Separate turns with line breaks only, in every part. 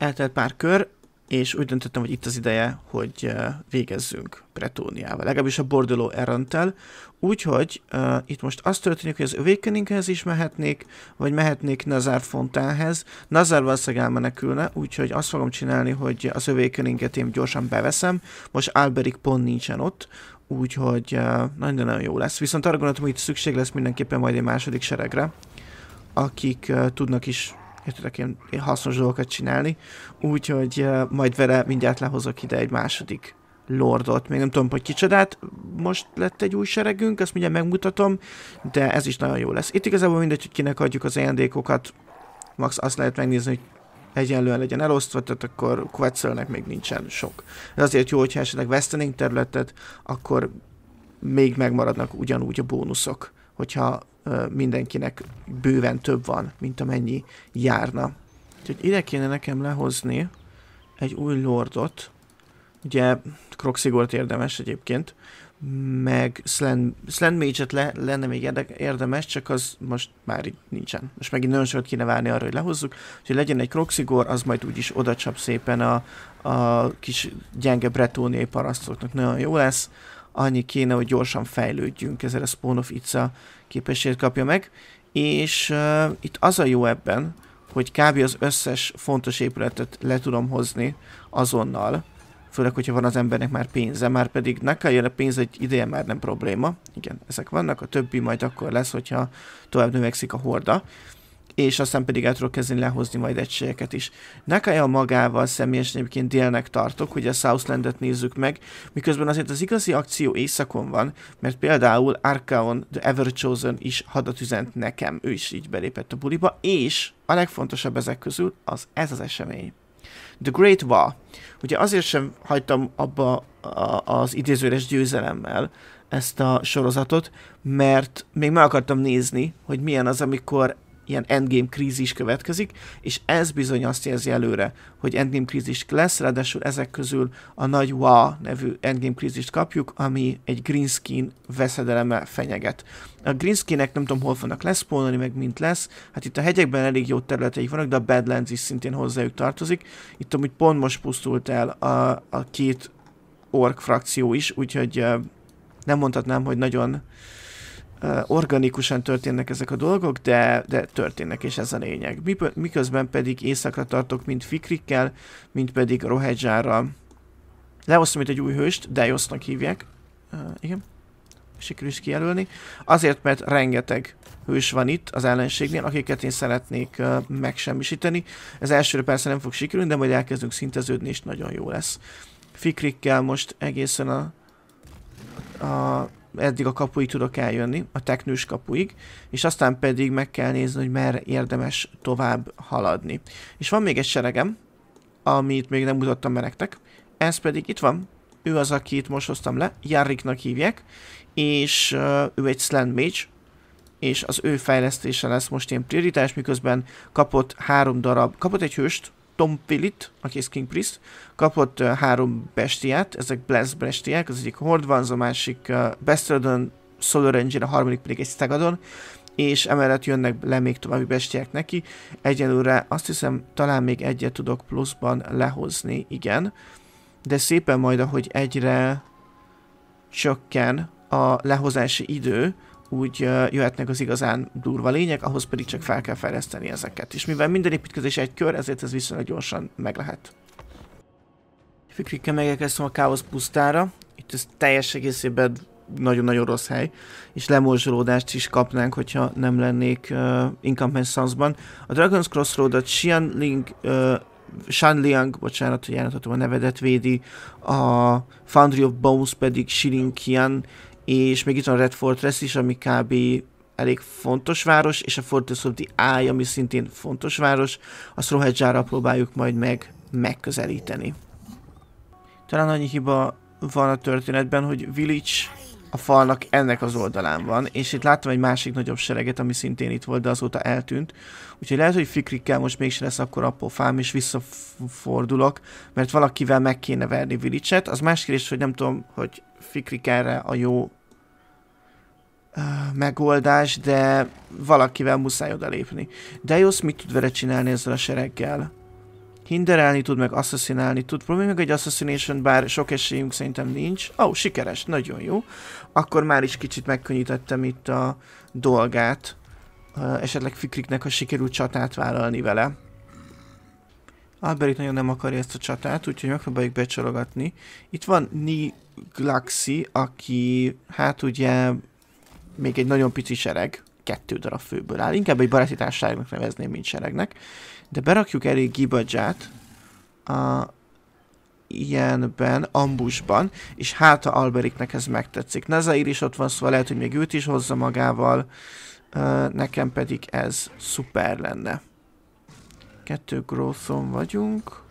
Eltelt pár kör, és úgy döntöttem, hogy itt az ideje, hogy végezzünk Pretóniával, legalábbis a Bordeló Errantel. Úgyhogy uh, itt most az történik, hogy az Awakeninghez is mehetnék, vagy mehetnék Nazar Fontánhez. Nazar valószínűleg elmenekülne, úgyhogy azt fogom csinálni, hogy az Awakeninget én gyorsan beveszem. Most Alberic pont nincsen ott, úgyhogy uh, nagyon-nagyon jó lesz. Viszont arra gondoltam, hogy itt szükség lesz mindenképpen majd egy második seregre, akik uh, tudnak is és tudok én, én hasznos dolgokat csinálni, úgyhogy uh, majd vele mindjárt lehozok ide egy második lordot. Még nem tudom, hogy kicsodát most lett egy új seregünk, ezt mindjárt megmutatom, de ez is nagyon jó lesz. Itt igazából mindegy, hogy kinek adjuk az ajándékokat, max azt lehet megnézni, hogy egyenlően legyen elosztva, tehát akkor Quetzalnek még nincsen sok. Ez azért jó, hogyha esetleg vesztenénk területet, akkor még megmaradnak ugyanúgy a bónuszok, hogyha mindenkinek bőven több van, mint amennyi járna. Úgyhogy ide kéne nekem lehozni egy új lordot, ugye Croxigort érdemes egyébként, meg Slend mage le, lenne még érdemes, csak az most már így nincsen. Most megint nagyon sokat kéne várni arra, hogy lehozzuk, hogy legyen egy Croxigor, az majd úgyis odacsap szépen a, a kis gyenge bretóniai parasztoknak, nagyon jó lesz annyi kéne, hogy gyorsan fejlődjünk, ezért a Spawn of Itza képességet kapja meg, és uh, itt az a jó ebben, hogy kb. az összes fontos épületet le tudom hozni azonnal, főleg, hogyha van az embernek már pénze, már pedig jön a pénz egy ideje már nem probléma, igen, ezek vannak, a többi majd akkor lesz, hogyha tovább növekszik a horda, és aztán pedig el tudok kezdeni lehozni majd egységeket is. Nakaya magával személyesen egyébként délnek tartok, hogy a Southlandet nézzük meg, miközben azért az igazi akció éjszakon van, mert például Arkaon The Everchosen is hadat üzent nekem, ő is így belépett a buliba, és a legfontosabb ezek közül az ez az esemény. The Great Wall. Ugye azért sem hagytam abba a, az idézőres győzelemmel ezt a sorozatot, mert még meg akartam nézni, hogy milyen az, amikor ilyen endgame krízis következik, és ez bizony azt jelzi előre, hogy endgame krízis lesz, ráadásul ezek közül a nagy WA nevű endgame krízist kapjuk, ami egy green screen veszedeleme fenyeget. A green nem tudom hol fognak leszpónolni, meg mint lesz, hát itt a hegyekben elég jó területei vannak, de a Badlands is szintén hozzájuk tartozik. Itt amúgy pont most pusztult el a, a két ork frakció is, úgyhogy nem mondhatnám, hogy nagyon organikusan történnek ezek a dolgok, de, de történnek, és ez a lényeg. Miközben pedig éjszakra tartok, mint Fikrikkel, mint pedig Rohedzsárral. Leosztom itt egy új hőst, Deiosznak hívják. Uh, igen. Sikerül is kijelölni. Azért, mert rengeteg hős van itt az ellenségnél, akiket én szeretnék uh, megsemmisíteni. Ez elsőre persze nem fog sikerülni, de majd elkezdünk szinteződni, és nagyon jó lesz. Fikrikkel most egészen a, a eddig a kapuig tudok eljönni, a teknős kapuig, és aztán pedig meg kell nézni, hogy mer érdemes tovább haladni. És van még egy seregem, amit még nem mutattam be nektek, ez pedig itt van, ő az, akit most hoztam le, Jarriknak hívják, és uh, ő egy slend Mage, és az ő fejlesztése lesz most ilyen prioritás, miközben kapott három darab, kapott egy hőst, Tom Pilit, aki ez King Priest, kapott uh, három bestiát, ezek Blast bestiák, az egyik van, a másik uh, Bastardon, Solar Engine, a harmadik pedig egy Stagadon, és emellett jönnek le még további bestiák neki. Egyelőre azt hiszem talán még egyet tudok pluszban lehozni, igen. De szépen majd, ahogy egyre csökken a lehozási idő, úgy jöhetnek az igazán durva lények, ahhoz pedig csak fel kell fejleszteni ezeket. És mivel minden építkezés egy kör, ezért ez viszonylag gyorsan meg lehet. Fikrikkel megérkeztem a káosz pusztára, itt ez teljes egészében nagyon-nagyon rossz hely, és lemorzsolódást is kapnánk, hogyha nem lennék uh, Incompany ban A Dragon's Crossroad-ot Xianling, uh, Liang bocsánat, hogy a nevedet, védi, a Foundry of Bones pedig Shilin Kian, és még itt van Red Fortress is, ami kb. elég fontos város, és a Fortress of the Eye, ami szintén fontos város, azt Srohedzsára próbáljuk majd meg megközelíteni. Talán annyi hiba van a történetben, hogy Village a falnak ennek az oldalán van, és itt láttam egy másik nagyobb sereget, ami szintén itt volt, de azóta eltűnt. Úgyhogy lehet, hogy Fikrikkel most mégsem lesz akkor a pofám, és visszafordulok, mert valakivel meg kéne verni Vilicset. Az más kérdés, hogy nem tudom, hogy Fikrik erre a jó megoldás, de valakivel muszáj odalépni. Deus mit tud vele csinálni ezzel a sereggel? Hinderelni tud, meg asszaszinálni tud. Próbálj meg egy assassination, bár sok esélyünk szerintem nincs. Ó, oh, sikeres, nagyon jó. Akkor már is kicsit megkönnyítettem itt a dolgát. Esetleg Fikriknek, ha sikerül csatát vállalni vele. Alberit nagyon nem akarja ezt a csatát, úgyhogy megpróbáljuk becsalogatni. Itt van Ni Glaxi, aki hát ugye még egy nagyon pici sereg, kettő darab főből áll, inkább egy baráti társaságnak nevezném, mint seregnek, de berakjuk elé Gibadzsát a ilyenben, ambusban, és hát a Alberiknek ez megtetszik. Nazair is ott van, szóval lehet, hogy még őt is hozza magával, nekem pedig ez szuper lenne. Kettő growthon vagyunk.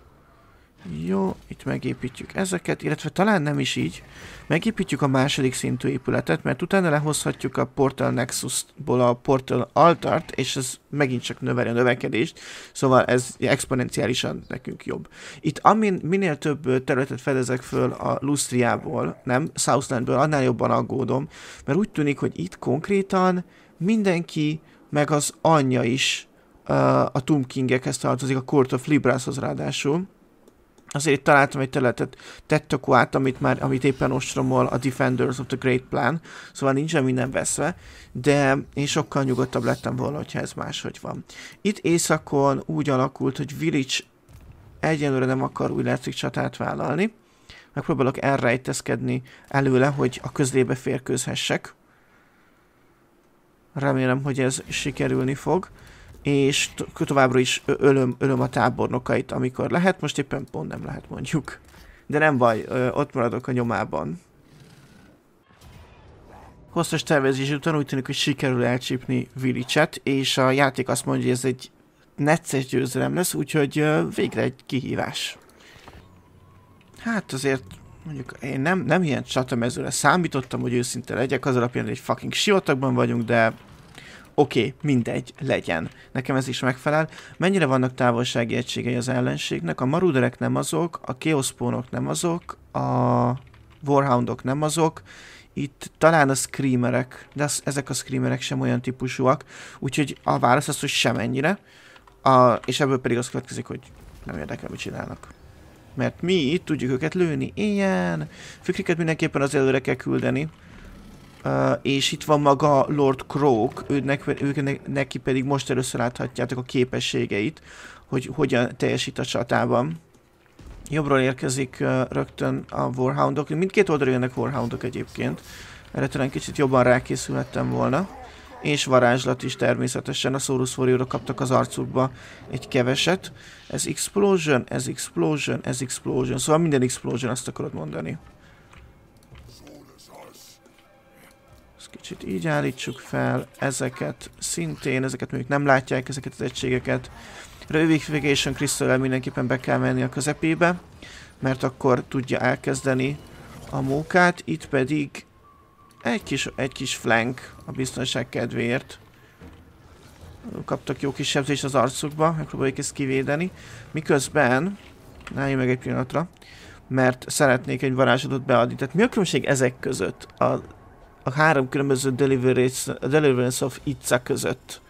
Jó, itt megépítjük ezeket, illetve talán nem is így. Megépítjük a második szintű épületet, mert utána lehozhatjuk a Portal Nexus-ból a Portal Altart, és ez megint csak növeli a növekedést, szóval ez exponenciálisan nekünk jobb. Itt amin minél több területet fedezek föl a Lustriából, nem, Southlandből, annál jobban aggódom, mert úgy tűnik, hogy itt konkrétan mindenki, meg az anyja is uh, a Tomb Kingekhez tartozik, a Court of Librashoz ráadásul azért itt találtam egy területet, Tettokóát, amit már, amit éppen ostromol a Defenders of the Great Plan, szóval nincsen minden veszve, de én sokkal nyugodtabb lettem volna, hogyha ez máshogy van. Itt északon úgy alakult, hogy Village egyenlőre nem akar új lehetszik csatát vállalni, megpróbálok elrejtezkedni előle, hogy a közlébe férkőzhessek. Remélem, hogy ez sikerülni fog és továbbra is ölöm, ölöm a tábornokait, amikor lehet, most éppen pont nem lehet mondjuk. De nem baj, ott maradok a nyomában. Hosszas tervezés után úgy tűnik, hogy sikerül elcsípni Vilicset, és a játék azt mondja, hogy ez egy netces győzelem lesz, úgyhogy végre egy kihívás. Hát azért mondjuk én nem, nem ilyen csatamezőre számítottam, hogy őszinte legyek, az alapján, egy fucking sivatagban vagyunk, de Oké, okay, mindegy, legyen. Nekem ez is megfelel. Mennyire vannak távolsági egységei az ellenségnek? A maruderek nem azok, a chaospónok nem azok, a warhoundok nem azok, itt talán a screamerek, de az, ezek a screamerek sem olyan típusúak, úgyhogy a válasz az, hogy semennyire, a, és ebből pedig az következik, hogy nem érdekel, mit csinálnak. Mert mi itt tudjuk őket lőni, ilyen, Fükriket mindenképpen az előre kell küldeni, Uh, és itt van maga Lord Croak, őnek, ők, neki pedig most először láthatjátok a képességeit, hogy hogyan teljesít a csatában. Jobbról érkezik uh, rögtön a Warhoundok, mindkét oldalra jönnek Warhoundok egyébként, erre talán kicsit jobban rákészülhettem volna. És varázslat is természetesen, a Sorus warrior kaptak az arcukba egy keveset. Ez Explosion, ez Explosion, ez Explosion, szóval minden Explosion, azt akarod mondani. Ezt kicsit így állítsuk fel. Ezeket szintén, ezeket mondjuk nem látják, ezeket az egységeket. Rövigfigation crystal mindenképpen be kell menni a közepébe, mert akkor tudja elkezdeni a mókát. Itt pedig egy kis, egy kis flank a biztonság kedvéért. Kaptak jó kis sebzést az arcukba, megpróbáljuk ezt kivédeni. Miközben, nálj meg egy pillanatra, mert szeretnék egy varázslatot beadni. Tehát mi a különbség ezek között? A a három különböző Deliverance, of Itza között.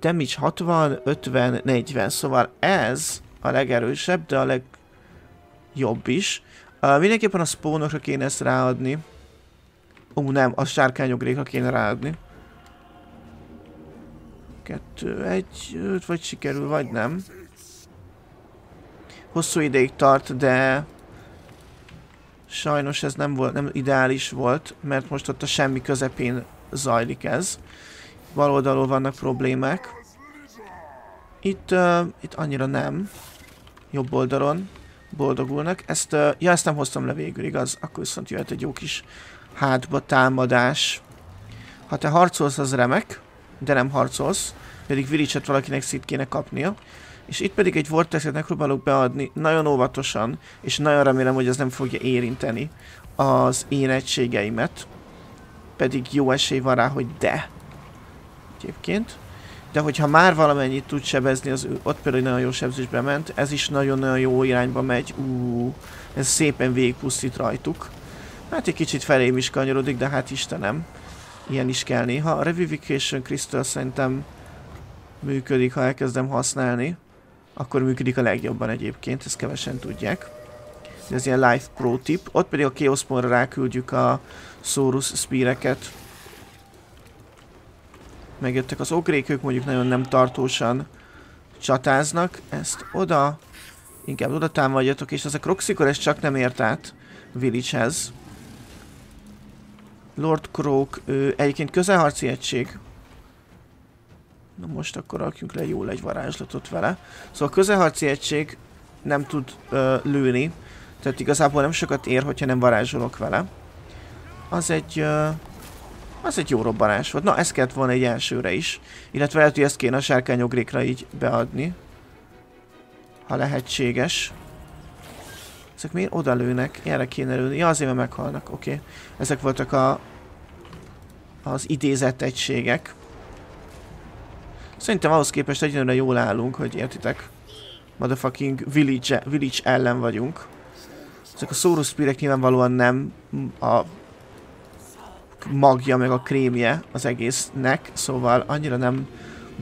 Damage 60, 50, 40, szóval ez a legerősebb, de a legjobb is. Uh, mindenképpen a spónokra kéne ezt ráadni. Ó, uh, nem, a sárkányogrékra kéne ráadni. Kettő, egy, öt, vagy sikerül, vagy nem. Hosszú ideig tart, de Sajnos ez nem volt, nem ideális volt, mert most ott a semmi közepén zajlik ez. Bal vannak problémák. Itt, uh, itt annyira nem. Jobb oldalon boldogulnak. Ezt, uh, ja, ezt nem hoztam le végül, igaz? Akkor viszont jöhet egy jó kis hátba támadás. Ha te harcolsz, az remek, de nem harcolsz. Pedig Viricset valakinek szét kéne kapnia. És itt pedig egy vortexet megpróbálok beadni nagyon óvatosan, és nagyon remélem, hogy ez nem fogja érinteni az én egységeimet. Pedig jó esély van rá, hogy de. Egyébként. De hogyha már valamennyit tud sebezni, az ott például nagyon jó sebzésbe ment, ez is nagyon-nagyon jó irányba megy. Ú, ez szépen végpusztít rajtuk. Hát egy kicsit felém is kanyarodik, de hát Istenem. Ilyen is kell néha. A Revivication Crystal szerintem működik, ha elkezdem használni akkor működik a legjobban egyébként, ezt kevesen tudják. Ez ilyen Life Pro tip. Ott pedig a Chaos Spawnra ráküldjük a Sorus Speareket. Megjöttek az ogrék, ők mondjuk nagyon nem tartósan csatáznak. Ezt oda, inkább oda támadjatok, és az a Croxicor ezt csak nem ért át village-hez. Lord Croak, egyébként közelharci egység. Na most akkor rakjunk le jól egy varázslatot vele. Szóval a közelharci egység nem tud uh, lőni, tehát igazából nem sokat ér, hogyha nem varázsolok vele. Az egy... Uh, az egy jó robbanás volt. Na, ez kellett volna egy elsőre is. Illetve lehet, hogy ezt kéne a sárkányogrékra így beadni. Ha lehetséges. Ezek miért oda lőnek? Erre kéne lőni. Ja, azért, mert meghalnak. Oké. Okay. Ezek voltak a... Az idézett egységek. Szerintem ahhoz képest egyenlőre jól állunk, hogy értitek. Motherfucking village, village ellen vagyunk. Ezek a szóruszpírek nyilvánvalóan nem a magja meg a krémje az egésznek, szóval annyira nem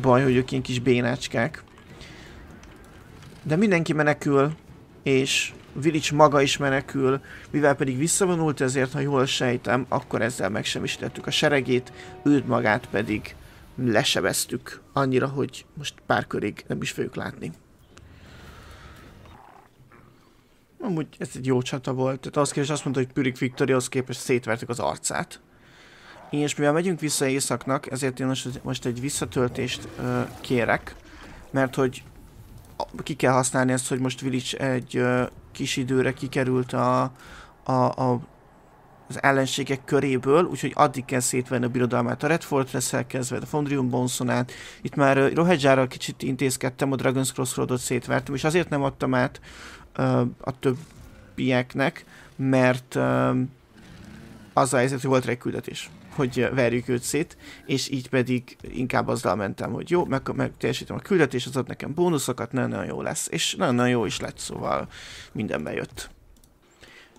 baj, hogy ők ilyen kis bénácskák. De mindenki menekül, és Village maga is menekül, mivel pedig visszavonult, ezért ha jól sejtem, akkor ezzel megsemmisítettük a seregét, őt magát pedig lesebeztük annyira, hogy most pár körig nem is fogjuk látni. Amúgy ez egy jó csata volt, tehát azt képest azt mondta, hogy Pürik Viktorihoz képest szétvertük az arcát. És mivel megyünk vissza éjszaknak, ezért én most, most egy visszatöltést ö, uh, kérek, mert hogy ki kell használni ezt, hogy most Village egy ö, uh, kis időre kikerült a, a, a az ellenségek köréből, úgyhogy addig kell szétvenni a birodalmát. A Red Fortress-el kezdve, a Fondrium Bonsonát, itt már Rohedzsárral kicsit intézkedtem, a Dragon's Crossroadot szétvertem, és azért nem adtam át uh, a többieknek, mert uh, az a helyzet, hogy volt rá egy küldetés hogy verjük őt szét, és így pedig inkább azzal mentem, hogy jó, meg, meg teljesítem a küldetés, az ad nekem bónuszokat, nagyon-nagyon jó lesz, és nagyon-nagyon jó is lett, szóval mindenbe jött.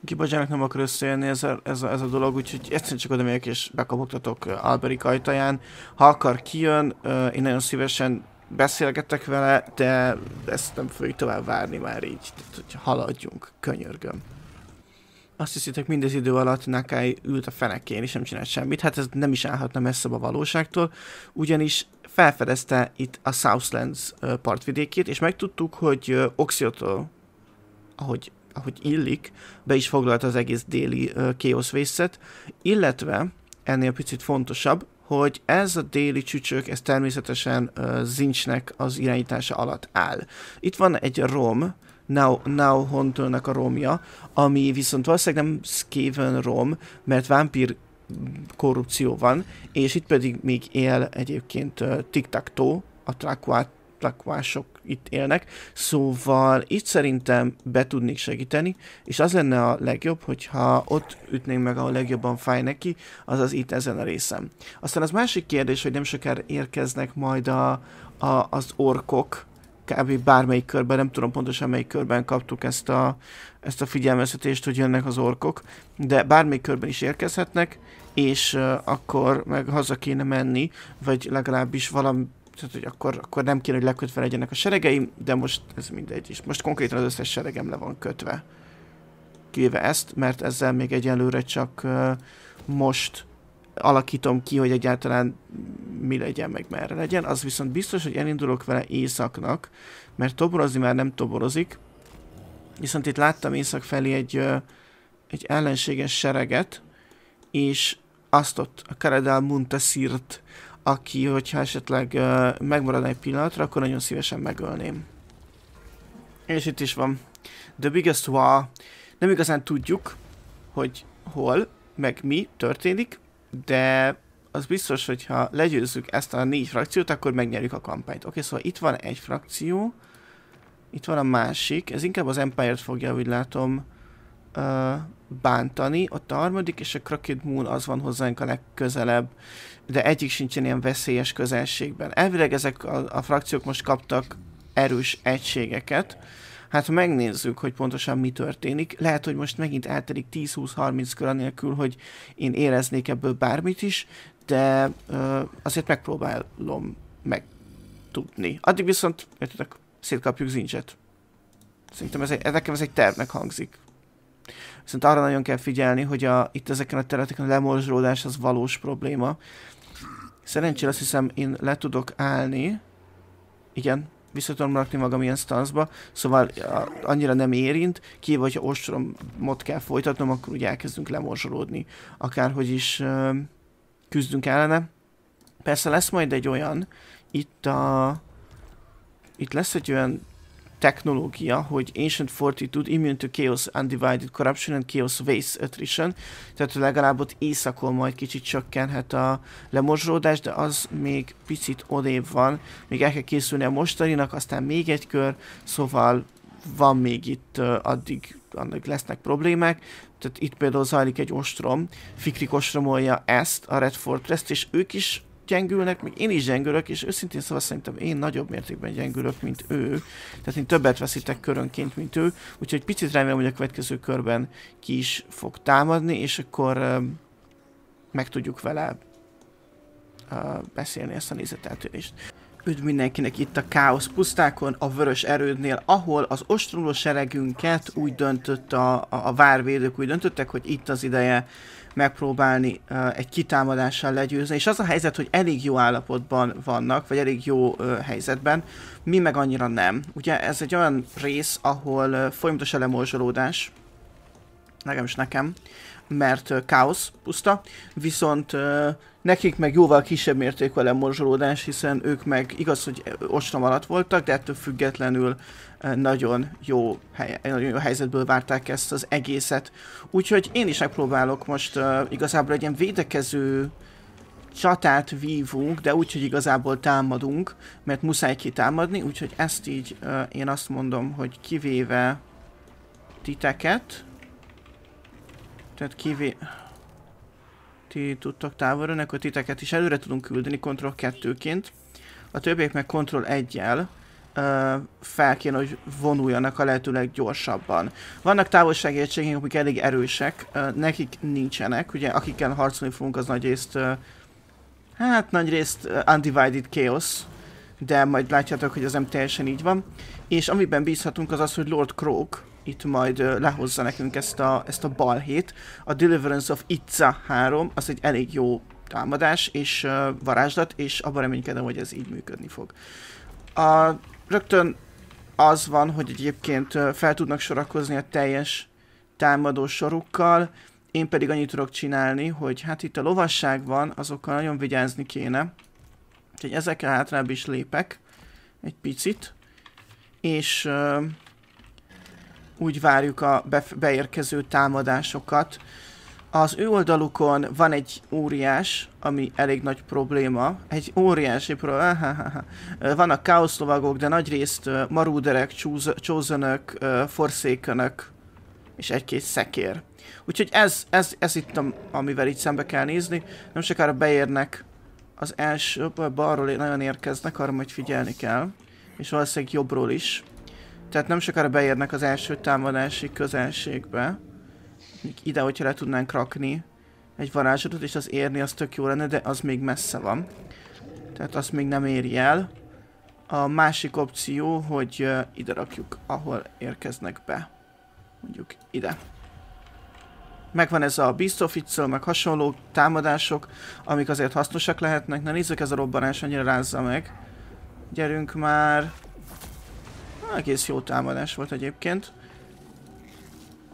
Gibadzsának nem akar összejönni ez a, ez a, ez a dolog, úgyhogy egyszerűen csak oda megyek és bekapogtatok Alberik ajtaján. Ha akar, kijön, én nagyon szívesen beszélgetek vele, de ezt nem fogjuk tovább várni már így, tehát hogy haladjunk, könyörgöm. Azt hiszitek, mindez idő alatt Nakai ült a fenekén és nem csinált semmit, hát ez nem is állhatna messzebb a valóságtól, ugyanis felfedezte itt a Southlands partvidékét, és megtudtuk, hogy Oxiotól, ahogy ahogy illik, be is foglalt az egész déli uh, Chaos Waste-et, illetve ennél picit fontosabb, hogy ez a déli csücsök, ez természetesen uh, Zincsnek az irányítása alatt áll. Itt van egy rom, Now, Now Huntőnek a romja, ami viszont valószínűleg nem Skaven rom, mert vámpír korrupció van, és itt pedig még él egyébként uh, Tic a Traquat lakvások itt élnek, szóval itt szerintem be tudnék segíteni, és az lenne a legjobb, hogyha ott ütnénk meg, ahol legjobban fáj neki, azaz itt ezen a részem. Aztán az másik kérdés, hogy nem sokára érkeznek majd a, a, az orkok, kb. bármelyik körben, nem tudom pontosan melyik körben kaptuk ezt a, ezt a figyelmeztetést, hogy jönnek az orkok, de bármelyik körben is érkezhetnek, és uh, akkor meg haza kéne menni, vagy legalábbis valami tehát, hogy akkor, akkor nem kéne, hogy lekötve legyenek a seregeim, de most ez mindegy is. Most konkrétan az összes seregem le van kötve. Kivéve ezt, mert ezzel még egyelőre csak uh, most alakítom ki, hogy egyáltalán mi legyen, meg merre legyen. Az viszont biztos, hogy elindulok vele éjszaknak, mert toborozni már nem toborozik. Viszont itt láttam éjszak felé egy, uh, egy ellenséges sereget, és azt ott a Karadal Muntasirt aki, hogyha esetleg uh, megmarad egy pillanatra, akkor nagyon szívesen megölném. És itt is van. The biggest wall. Nem igazán tudjuk, hogy hol, meg mi történik, de az biztos, hogy ha legyőzzük ezt a négy frakciót, akkor megnyerjük a kampányt. Oké, okay, szóval itt van egy frakció, itt van a másik, ez inkább az Empire-t fogja, úgy látom, uh, bántani. Ott a harmadik, és a Crooked Moon az van hozzánk a legközelebb de egyik sincsen ilyen veszélyes közelségben. Elvileg ezek a, a frakciók most kaptak erős egységeket. Hát ha megnézzük, hogy pontosan mi történik, lehet, hogy most megint eltelik 10-20-30 kör anélkül, hogy én éreznék ebből bármit is, de ö, azért megpróbálom meg tudni. Addig viszont, értetek, szétkapjuk zincset. Szerintem ez egy, nekem ez egy tervnek hangzik. Viszont arra nagyon kell figyelni, hogy a, itt ezeken a területeken a lemorzsolódás az valós probléma, Szerencsére azt hiszem én le tudok állni. Igen, vissza tudom rakni magam ilyen stanzba, szóval annyira nem érint, ki vagy ha ostromot kell folytatnom, akkor ugye elkezdünk lemorzsolódni, akárhogy is ö, küzdünk ellene. Persze lesz majd egy olyan, itt a... Itt lesz egy olyan technológia, hogy Ancient Fortitude, Immune to Chaos, Undivided Corruption and Chaos Waste Attrition, tehát legalább ott éjszakon majd kicsit csökkenhet a lemorzsolódás, de az még picit odébb van, még el kell készülni a mostarinak, aztán még egy kör, szóval van még itt uh, addig, annak lesznek problémák, tehát itt például zajlik egy ostrom, Fikrik ostromolja ezt, a Red Fortress-t, és ők is gyengülnek, még én is gyengülök, és őszintén szóval szerintem én nagyobb mértékben gyengülök, mint ő. Tehát én többet veszítek körönként, mint ő, úgyhogy picit remélem, hogy a következő körben ki is fog támadni, és akkor uh, meg tudjuk vele uh, beszélni ezt a nézeteltérést. Üdv mindenkinek itt a Káosz pusztákon, a Vörös erődnél, ahol az ostromló seregünket úgy döntött a, a, a várvédők, úgy döntöttek, hogy itt az ideje megpróbálni egy kitámadással legyőzni, és az a helyzet, hogy elég jó állapotban vannak, vagy elég jó helyzetben, mi meg annyira nem. Ugye ez egy olyan rész, ahol folyamatos elemorzsolódás, nekem is nekem, mert káosz puszta, viszont nekik meg jóval kisebb mértékű elemorzsolódás, hiszen ők meg igaz, hogy ostrom alatt voltak, de ettől függetlenül nagyon jó, hely, nagyon jó helyzetből várták ezt az egészet. Úgyhogy én is megpróbálok most uh, igazából egy ilyen védekező csatát vívunk, de úgy, hogy igazából támadunk, mert muszáj kitámadni, úgyhogy ezt így uh, én azt mondom, hogy kivéve titeket, tehát kivé... Ti tudtok távolra, akkor titeket is előre tudunk küldeni Ctrl 2-ként. A többiek meg Ctrl 1-jel ö, fel kéne, hogy vonuljanak a lehetőleg gyorsabban. Vannak távolsági egységek, amik elég erősek, ö, nekik nincsenek, ugye akikkel harcolni fogunk az nagyrészt, ö, hát nagyrészt ö, Undivided Chaos, de majd látjátok, hogy ez nem teljesen így van. És amiben bízhatunk az az, hogy Lord Croak itt majd ö, lehozza nekünk ezt a, ezt a balhét. A Deliverance of Itza 3, az egy elég jó támadás és uh, varázslat, és abban reménykedem, hogy ez így működni fog. A rögtön az van, hogy egyébként fel tudnak sorakozni a teljes támadó sorukkal, én pedig annyit tudok csinálni, hogy hát itt a lovasság van, azokkal nagyon vigyázni kéne. Úgyhogy ezekre hátrább is lépek egy picit, és uh, úgy várjuk a beérkező támadásokat. Az ő oldalukon van egy óriás, ami elég nagy probléma. Egy óriási probléma. Vannak káoszlovagok, de nagyrészt marúderek, csózönök, forszékönök és egy-két szekér. Úgyhogy ez, ez, ez itt, a, amivel itt szembe kell nézni. Nem sokára beérnek az első, balról nagyon érkeznek, arra majd figyelni kell. És valószínűleg jobbról is. Tehát nem sokára beérnek az első támadási közelségbe ide, hogyha le tudnánk rakni egy varázslatot, és az érni az tök jó lenne, de az még messze van. Tehát azt még nem éri el. A másik opció, hogy ide rakjuk, ahol érkeznek be. Mondjuk ide. Megvan ez a biztoficöl, meg hasonló támadások, amik azért hasznosak lehetnek. Na nézzük, ez a robbanás annyira rázza meg. Gyerünk már. egész jó támadás volt egyébként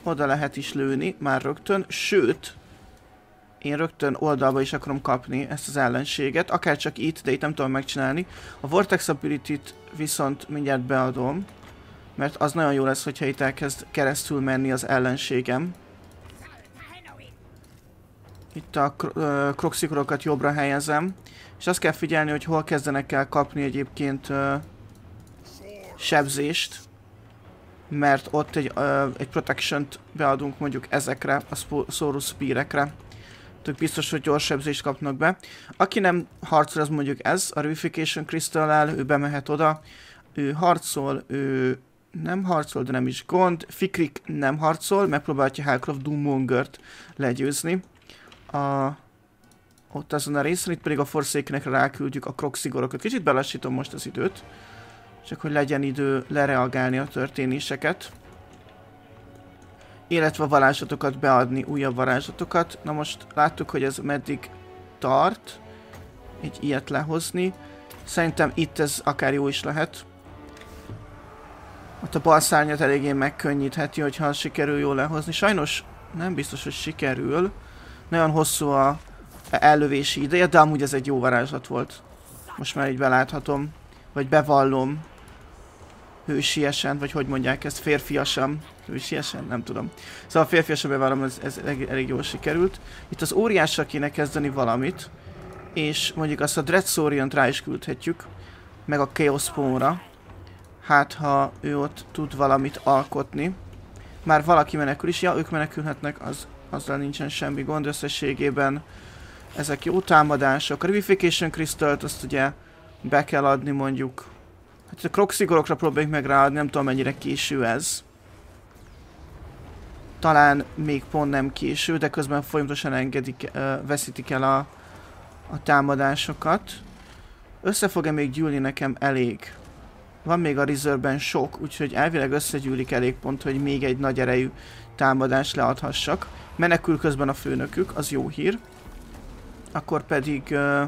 oda lehet is lőni már rögtön, sőt, én rögtön oldalba is akarom kapni ezt az ellenséget, akár csak itt, de itt nem tudom megcsinálni. A Vortex ability viszont mindjárt beadom, mert az nagyon jó lesz, hogyha itt elkezd keresztül menni az ellenségem. Itt a kroxikorokat jobbra helyezem, és azt kell figyelni, hogy hol kezdenek el kapni egyébként sebzést mert ott egy, ö, egy protection-t beadunk mondjuk ezekre, a Sorus Spearekre. Tök biztos, hogy gyors sebzést kapnak be. Aki nem harcol, az mondjuk ez, a Revification crystal ő bemehet oda, ő harcol, ő nem harcol, de nem is gond. Fikrik nem harcol, megpróbálja Halcroft Doommongert legyőzni. A... Ott azon a részen, itt pedig a Forsakenekre ráküldjük a Croc Kicsit belassítom most az időt csak hogy legyen idő lereagálni a történéseket. Illetve a varázslatokat beadni, újabb varázslatokat. Na most láttuk, hogy ez meddig tart, egy ilyet lehozni. Szerintem itt ez akár jó is lehet. Ott a bal szárnyat eléggé megkönnyítheti, hogyha sikerül jól lehozni. Sajnos nem biztos, hogy sikerül. Nagyon hosszú a ellövési ideje, de amúgy ez egy jó varázslat volt. Most már így beláthatom, vagy bevallom hősiesen, vagy hogy mondják ezt, férfiasan, hősiesen, nem tudom. Szóval férfiasan bevárom, ez, ez elég, elég jól sikerült. Itt az óriással kéne kezdeni valamit, és mondjuk azt a Dreadsoriant rá is küldhetjük, meg a Chaos pawn ra Hát, ha ő ott tud valamit alkotni. Már valaki menekül is, ja, ők menekülhetnek, az, azzal nincsen semmi gond összességében. Ezek jó támadások. A Revification Crystal-t azt ugye be kell adni mondjuk Hát a krokszigorokra próbáljuk meg rá, nem tudom mennyire késő ez. Talán még pont nem késő, de közben folyamatosan engedik, ö, veszítik el a, a támadásokat. Össze fog-e még gyűlni nekem elég? Van még a reserve sok, úgyhogy elvileg összegyűlik elég pont, hogy még egy nagy erejű támadást leadhassak. Menekül közben a főnökük, az jó hír. Akkor pedig... Ö,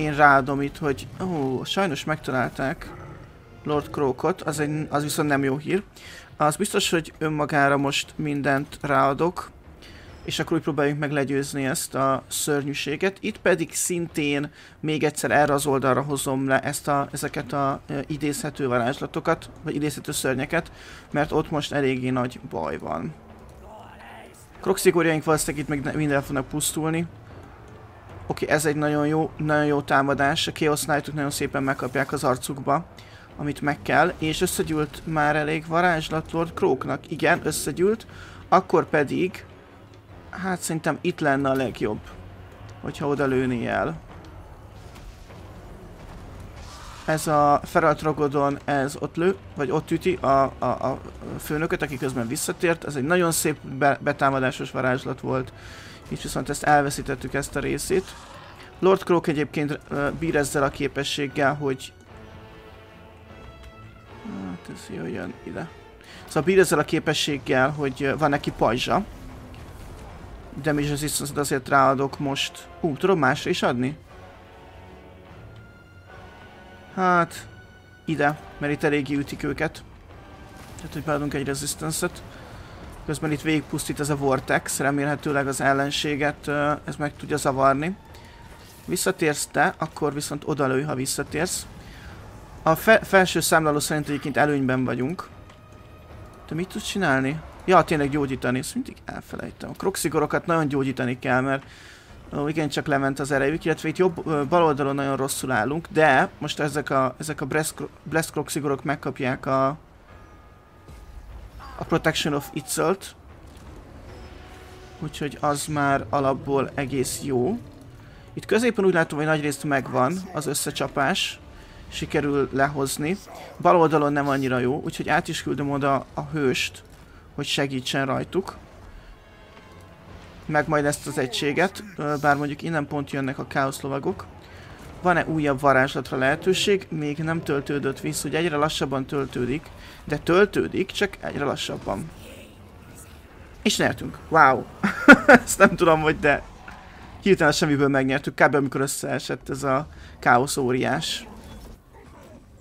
én ráadom itt, hogy ó, sajnos megtalálták Lord Crokot, az, egy, az viszont nem jó hír. Az biztos, hogy önmagára most mindent ráadok, és akkor úgy próbáljuk meg legyőzni ezt a szörnyűséget. Itt pedig szintén még egyszer erre az oldalra hozom le ezt a, ezeket a e, idézhető varázslatokat, vagy idézhető szörnyeket, mert ott most eléggé nagy baj van. Kroxigóriaink valószínűleg itt meg minden fognak pusztulni. Oké, okay, ez egy nagyon jó, nagyon jó támadás. A Chaos knight nagyon szépen megkapják az arcukba, amit meg kell. És összegyűlt már elég varázslat Lord Croaknak. Igen, összegyűlt. Akkor pedig, hát szerintem itt lenne a legjobb, hogyha oda lőné el. Ez a Feralt Rogodon, ez ott lő, vagy ott üti a, a, a főnököt, aki közben visszatért. Ez egy nagyon szép be, betámadásos varázslat volt. Itt viszont ezt elveszítettük ezt a részét. Lord Croak egyébként bír ezzel a képességgel, hogy... Hát ez jön ide. Szóval bír ezzel a képességgel, hogy van neki pajzsa. De mi is az azért ráadok most. Hú, tudom másra is adni? Hát, ide, mert itt eléggé ütik őket. Tehát, hogy beadunk egy resistance-et. Közben itt végigpusztít ez a Vortex, remélhetőleg az ellenséget ez meg tudja zavarni. Visszatérsz te, akkor viszont odalő, ha visszatérsz. A fe felső számláló szerint egyébként előnyben vagyunk. Te mit tudsz csinálni? Ja, tényleg gyógyítani, ezt mindig elfelejtem. A kroxigorokat nagyon gyógyítani kell, mert ó, csak lement az erejük, illetve itt jobb, bal oldalon nagyon rosszul állunk, de most ezek a, ezek a Blast kroxigorok megkapják a, a Protection of Itzelt. Úgyhogy az már alapból egész jó. Itt középen úgy látom, hogy nagyrészt megvan az összecsapás. Sikerül lehozni. Bal oldalon nem annyira jó, úgyhogy át is küldöm oda a hőst, hogy segítsen rajtuk. Meg majd ezt az egységet, bár mondjuk innen pont jönnek a káoszlovagok. lovagok. Van-e újabb varázslatra lehetőség? Még nem töltődött vissza, hogy egyre lassabban töltődik, de töltődik, csak egyre lassabban. És nyertünk. Wow. Ezt nem tudom, hogy de hirtelen semmiből megnyertük, kb. amikor összeesett ez a káosz óriás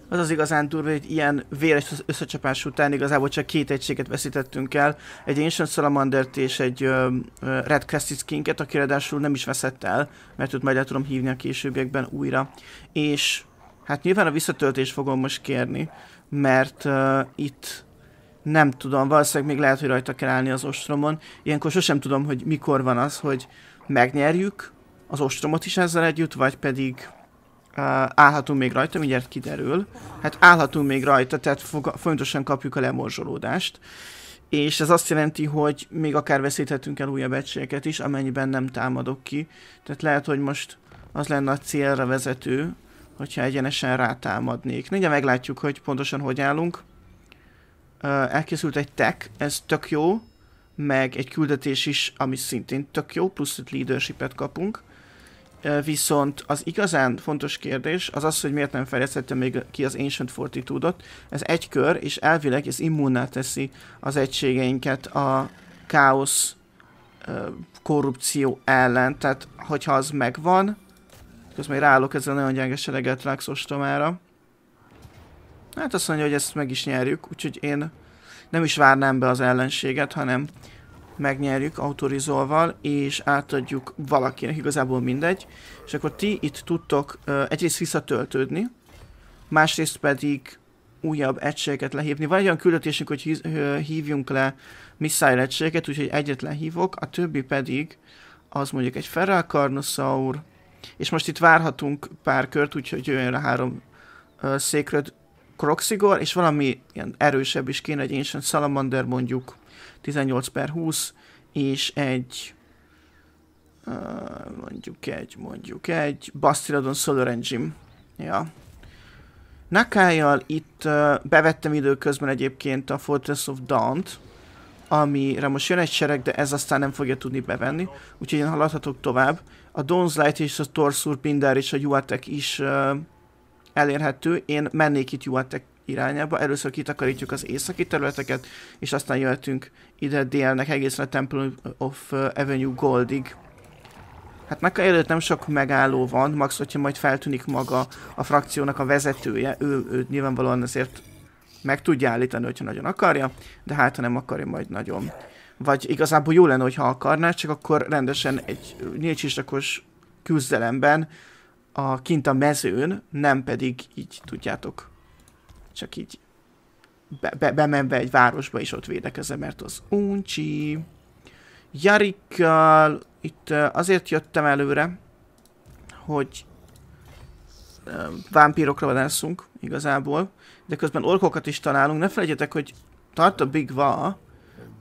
az az igazán durva, hogy ilyen véres összecsapás után igazából csak két egységet veszítettünk el, egy Ancient Salamandert és egy ö, ö, Red Crested Kinket, aki ráadásul nem is veszett el, mert őt majd le tudom hívni a későbbiekben újra. És hát nyilván a visszatöltést fogom most kérni, mert ö, itt nem tudom, valószínűleg még lehet, hogy rajta kell állni az ostromon. Ilyenkor sosem tudom, hogy mikor van az, hogy megnyerjük az ostromot is ezzel együtt, vagy pedig állhatunk még rajta, mindjárt kiderül. Hát állhatunk még rajta, tehát folyamatosan kapjuk a lemorzsolódást. És ez azt jelenti, hogy még akár veszíthetünk el újabb egységeket is, amennyiben nem támadok ki. Tehát lehet, hogy most az lenne a célra vezető, hogyha egyenesen rátámadnék. Mindjárt meglátjuk, hogy pontosan hogy állunk. Elkészült egy tech, ez tök jó, meg egy küldetés is, ami szintén tök jó, plusz egy leadership kapunk. Viszont az igazán fontos kérdés az az, hogy miért nem fejlesztette még ki az Ancient Fortitude-ot. Ez egy kör, és elvileg ez immunná teszi az egységeinket a káosz korrupció ellen. Tehát, hogyha az megvan, közben még ráállok ezzel nagyon gyenges eleget Rax Hát azt mondja, hogy ezt meg is nyerjük, úgyhogy én nem is várnám be az ellenséget, hanem megnyerjük autorizolval, és átadjuk valakinek, igazából mindegy, és akkor ti itt tudtok uh, egyrészt visszatöltődni, másrészt pedig újabb egységeket lehívni. Van egy olyan küldetésünk, hogy hívjunk le missile egységeket, úgyhogy egyet lehívok, a többi pedig az mondjuk egy Feral Karnosaur, és most itt várhatunk pár kört, úgyhogy jöjjön a három uh, Sacred Croxigor, és valami ilyen erősebb is kéne, egy Ancient Salamander mondjuk, 18 per 20, és egy mondjuk egy, mondjuk egy, Bastiradon Solar Engine. Ja. Nakájjal itt uh, bevettem időközben egyébként a Fortress of Dawn-t, amire most jön egy sereg, de ez aztán nem fogja tudni bevenni, úgyhogy én haladhatok tovább. A Dawn's Light és a Torsur Binder és a Juatek is uh, elérhető, én mennék itt Juatek irányába. Először kitakarítjuk az északi területeket, és aztán jöhetünk ide délnek egészen a Temple of Avenue Goldig. Hát Mekka előtt nem sok megálló van, max, hogyha majd feltűnik maga a frakciónak a vezetője, ő, ő nyilvánvalóan azért meg tudja állítani, hogyha nagyon akarja, de hát ha nem akarja, majd nagyon. Vagy igazából jó lenne, hogyha akarná, csak akkor rendesen egy nyílcsisakos küzdelemben a kint a mezőn, nem pedig így tudjátok csak így be, be, bemenve egy városba, és ott védekezem, mert az uncsi. Jarikkal itt azért jöttem előre, hogy vámpírokra vadászunk igazából, de közben orkokat is találunk. Ne felejtjetek, hogy tart a Big Va,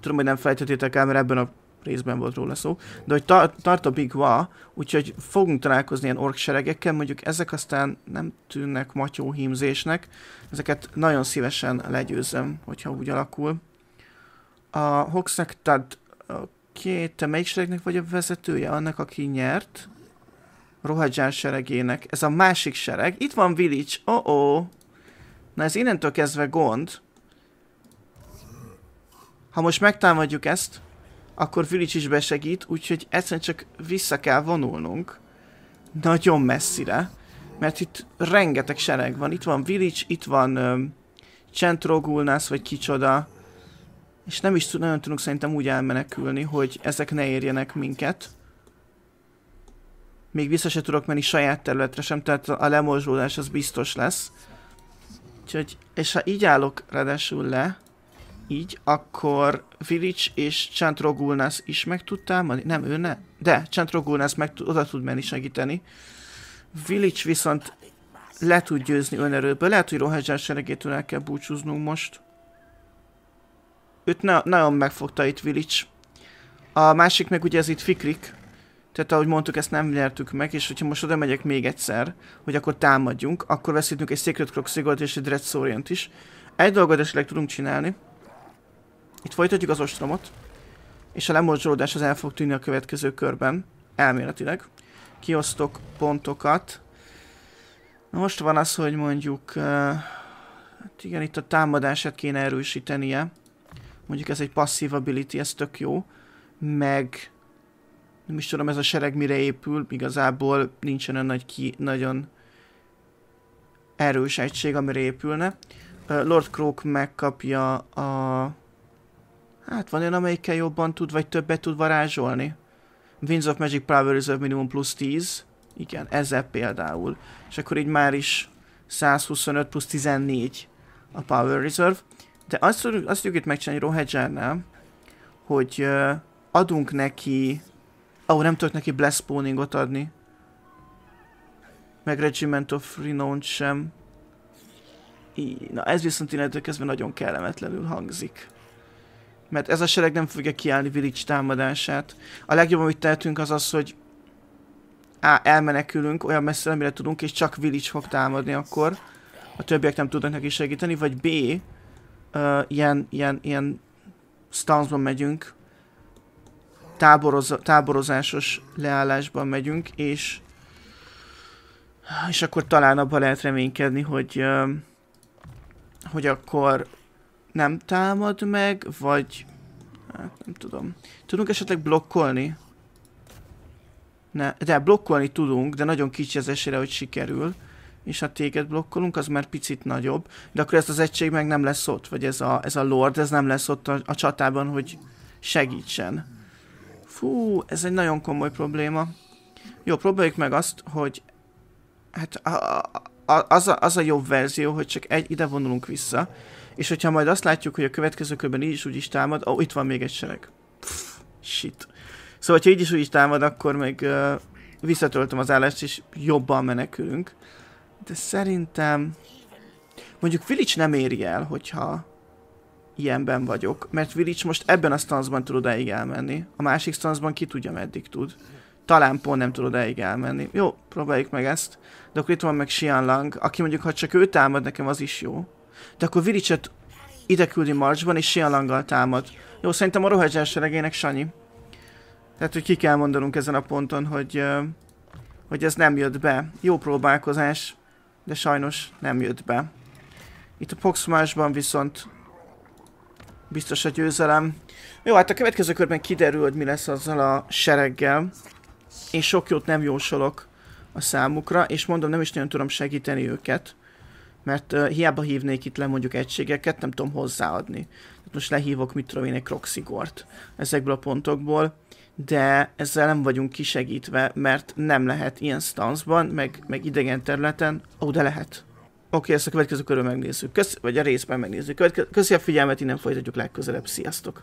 tudom, hogy nem felejthetétek el, mert ebben a részben volt róla szó, de hogy tar- tart a Big Wa, úgyhogy fogunk találkozni ilyen ork seregekkel, mondjuk ezek aztán nem tűnnek matyó hímzésnek, ezeket nagyon szívesen legyőzöm, hogyha úgy alakul. A Hoxnek, tehát oké, te melyik seregnek vagy a vezetője? Annak, aki nyert? Rohadzsán seregének. Ez a másik sereg. Itt van Village. Oh -oh. Na ez innentől kezdve gond. Ha most megtámadjuk ezt, akkor Vilics is besegít, úgyhogy egyszerűen csak vissza kell vonulnunk. Nagyon messzire. Mert itt rengeteg sereg van. Itt van Vilics, itt van um, Centrogulnász, vagy kicsoda. És nem is tud, nagyon tudunk szerintem úgy elmenekülni, hogy ezek ne érjenek minket. Még vissza se tudok menni saját területre sem, tehát a lemorzsolás az biztos lesz. Úgyhogy, és ha így állok ráadásul le, így, akkor Vilics és Chantrogulnász is meg tud támadni? Nem, ő ne. De, Chantrogulnász meg oda tud menni segíteni. Vilics viszont le tud győzni önerőből. Lehet, hogy Rohajzsár seregétől el kell búcsúznunk most. Őt na nagyon megfogta itt Vilics. A másik meg ugye ez itt Fikrik. Tehát ahogy mondtuk, ezt nem nyertük meg, és hogyha most oda megyek még egyszer, hogy akkor támadjunk, akkor veszítünk egy Secret Crocs és egy Dreadsorient is. Egy dolgot esetleg tudunk csinálni. Itt folytatjuk az ostromot, és a lemorzsolódás az el fog tűnni a következő körben, elméletileg. Kiosztok pontokat. Na most van az, hogy mondjuk, uh, hát igen, itt a támadását kéne erősítenie. Mondjuk ez egy passzív ability, ez tök jó. Meg nem is tudom, ez a sereg mire épül, igazából nincsen olyan nagy ki, nagyon erős egység, amire épülne. Eh, Lord Croak megkapja a Hát van olyan, amelyikkel jobban tud, vagy többet tud varázsolni. Winds of Magic Power Reserve minimum plusz 10. Igen, ezzel például. És akkor így már is 125 plusz 14 a Power Reserve. De azt, azt tudjuk itt megcsinálni Rohedzsárnál, hogy uh, adunk neki... Ó, oh, nem tudok neki Bless Spawningot adni. Meg Regiment of Renown sem. Így, na ez viszont innentől kezdve nagyon kellemetlenül hangzik mert ez a sereg nem fogja kiállni Village támadását. A legjobb, amit tehetünk az az, hogy á, elmenekülünk olyan messze, amire tudunk, és csak Village fog támadni akkor. A többiek nem tudnak neki segíteni, vagy B, uh, ilyen, ilyen, ilyen stanzban megyünk, táboroz, táborozásos leállásban megyünk, és és akkor talán abban lehet reménykedni, hogy uh, hogy akkor nem támad meg, vagy... Hát nem tudom. Tudunk esetleg blokkolni? Ne, de blokkolni tudunk, de nagyon kicsi az esélye, hogy sikerül. És ha téged blokkolunk, az már picit nagyobb. De akkor ez az egység meg nem lesz ott, vagy ez a, ez a lord, ez nem lesz ott a, a csatában, hogy segítsen. Fú, ez egy nagyon komoly probléma. Jó, próbáljuk meg azt, hogy... Hát a, a, az, a, az a jobb verzió, hogy csak egy ide vonulunk vissza, és hogyha majd azt látjuk, hogy a következő körben így is úgy is támad, ó, oh, itt van még egy sereg. Pff, shit. Szóval, ha így is úgy is támad, akkor meg uh, visszatöltöm az állást, és jobban menekülünk. De szerintem... Mondjuk Village nem éri el, hogyha ilyenben vagyok, mert Village most ebben a stanzban tud odáig elmenni. A másik stanzban ki tudja, meddig tud. Talán pont nem tud odáig elmenni. Jó, próbáljuk meg ezt. De akkor itt van meg Xianlang, aki mondjuk, ha csak ő támad, nekem az is jó de akkor Viricset ide küldi Marchban, és Sialanggal támad. Jó, szerintem a rohadzsás seregének Sanyi. Tehát, hogy ki kell mondanunk ezen a ponton, hogy, hogy ez nem jött be. Jó próbálkozás, de sajnos nem jött be. Itt a Poxmásban viszont biztos a győzelem. Jó, hát a következő körben kiderül, hogy mi lesz azzal a sereggel. Én sok jót nem jósolok a számukra, és mondom, nem is nagyon tudom segíteni őket mert uh, hiába hívnék itt le mondjuk egységeket, nem tudom hozzáadni. Tehát most lehívok, mit tudom én, egy Kroxigort ezekből a pontokból, de ezzel nem vagyunk kisegítve, mert nem lehet ilyen stanzban, meg, meg idegen területen, ó, oh, de lehet. Oké, okay, ezt a következő körül megnézzük, Kösz, vagy a részben megnézzük. Következő, köszi a figyelmet, innen folytatjuk legközelebb, sziasztok!